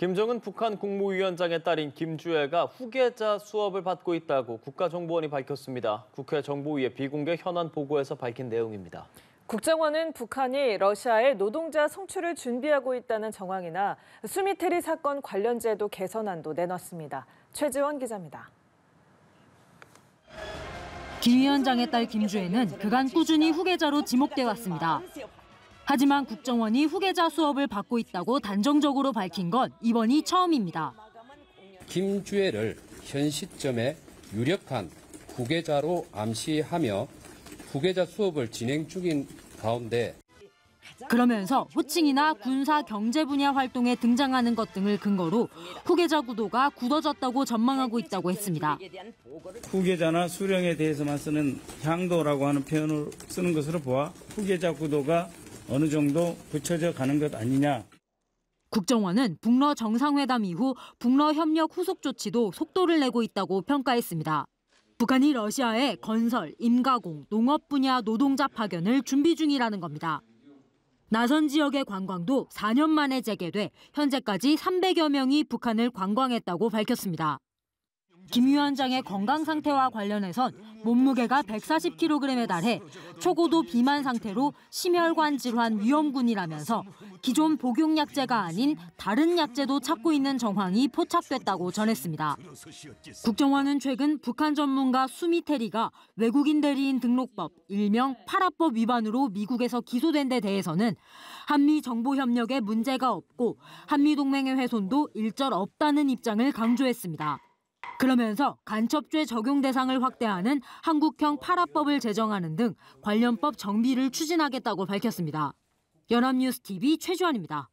김정은 북한 국무위원장의 딸인 김주애가 후계자 수업을 받고 있다고 국가정보원이 밝혔습니다. 국회 정보위의 비공개 현안 보고에서 밝힌 내용입니다. 국정원은 북한이 러시아의 노동자 성추를 준비하고 있다는 정황이나 수미테리 사건 관련 제도 개선안도 내놨습니다. 최지원 기자입니다. 김 위원장의 딸 김주애는 그간 꾸준히 후계자로 지목돼 왔습니다. 하지만 국정원이 후계자 수업을 받고 있다고 단정적으로 밝힌 건 이번이 처음입니다. 김주애를 현 시점에 유력한 후계자로 암시하며 후계자 수업을 진행 중인 가운데 그러면서 호칭이나 군사 경제 분야 활동에 등장하는 것 등을 근거로 후계자 구도가 굳어졌다고 전망하고 있다고 했습니다. 후계자나 수령에 대해서만 쓰는 향도라고 하는 표현을 쓰는 것으로 보아 후계자 구도가 어느 정도 붙여져 가는 것 아니냐. 국정원은 북러 정상회담 이후 북러 협력 후속 조치도 속도를 내고 있다고 평가했습니다. 북한이 러시아에 건설, 임가공, 농업 분야 노동자 파견을 준비 중이라는 겁니다. 나선 지역의 관광도 4년 만에 재개돼 현재까지 300여 명이 북한을 관광했다고 밝혔습니다. 김 위원장의 건강 상태와 관련해선 몸무게가 140kg에 달해 초고도 비만 상태로 심혈관 질환 위험군이라면서 기존 복용약제가 아닌 다른 약제도 찾고 있는 정황이 포착됐다고 전했습니다. 국정원은 최근 북한 전문가 수미테리가 외국인 대리인 등록법 일명 파라법 위반으로 미국에서 기소된 데 대해서는 한미 정보 협력에 문제가 없고 한미 동맹의 훼손도 일절 없다는 입장을 강조했습니다. 그러면서 간첩죄 적용 대상을 확대하는 한국형 파라법을 제정하는 등 관련법 정비를 추진하겠다고 밝혔습니다. 연합뉴스TV 최주환입니다.